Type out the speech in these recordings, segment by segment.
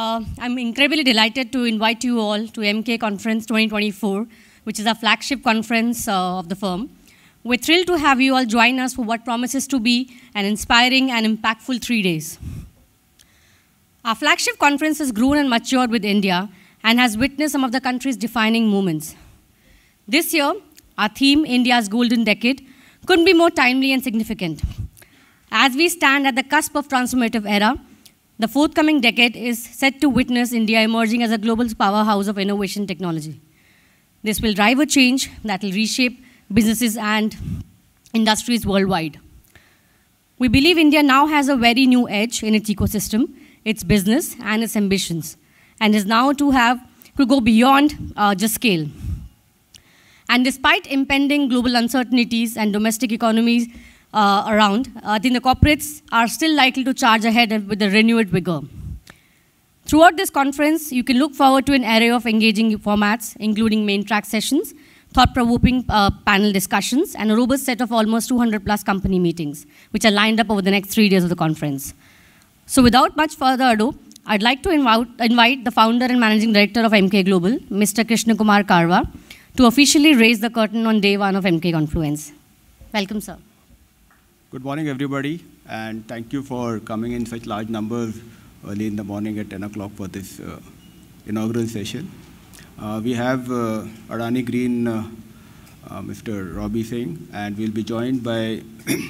Uh, I'm incredibly delighted to invite you all to MK Conference 2024, which is a flagship conference uh, of the firm. We're thrilled to have you all join us for what promises to be an inspiring and impactful three days. Our flagship conference has grown and matured with India and has witnessed some of the country's defining moments. This year, our theme, India's Golden Decade, couldn't be more timely and significant. As we stand at the cusp of transformative era, the forthcoming decade is set to witness India emerging as a global powerhouse of innovation technology. This will drive a change that will reshape businesses and industries worldwide. We believe India now has a very new edge in its ecosystem, its business, and its ambitions, and is now to have to go beyond uh, just scale. And despite impending global uncertainties and domestic economies uh, around, uh, I think the corporates are still likely to charge ahead with a renewed vigor. Throughout this conference, you can look forward to an array of engaging formats, including main track sessions, thought-provoking uh, panel discussions, and a robust set of almost 200 plus company meetings, which are lined up over the next three days of the conference. So without much further ado, I'd like to invite, invite the founder and managing director of MK Global, Mr. Krishna Kumar Karwa, to officially raise the curtain on day one of MK Confluence. Welcome, sir. Good morning, everybody, and thank you for coming in such large numbers early in the morning at 10 o'clock for this uh, inaugural session. Uh, we have uh, Arani Green, uh, uh, Mr. Robbie Singh, and we'll be joined by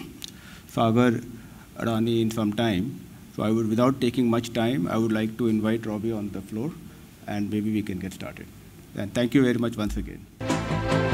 Sagar Arani in some time. So I would, without taking much time, I would like to invite Robbie on the floor, and maybe we can get started. And thank you very much once again.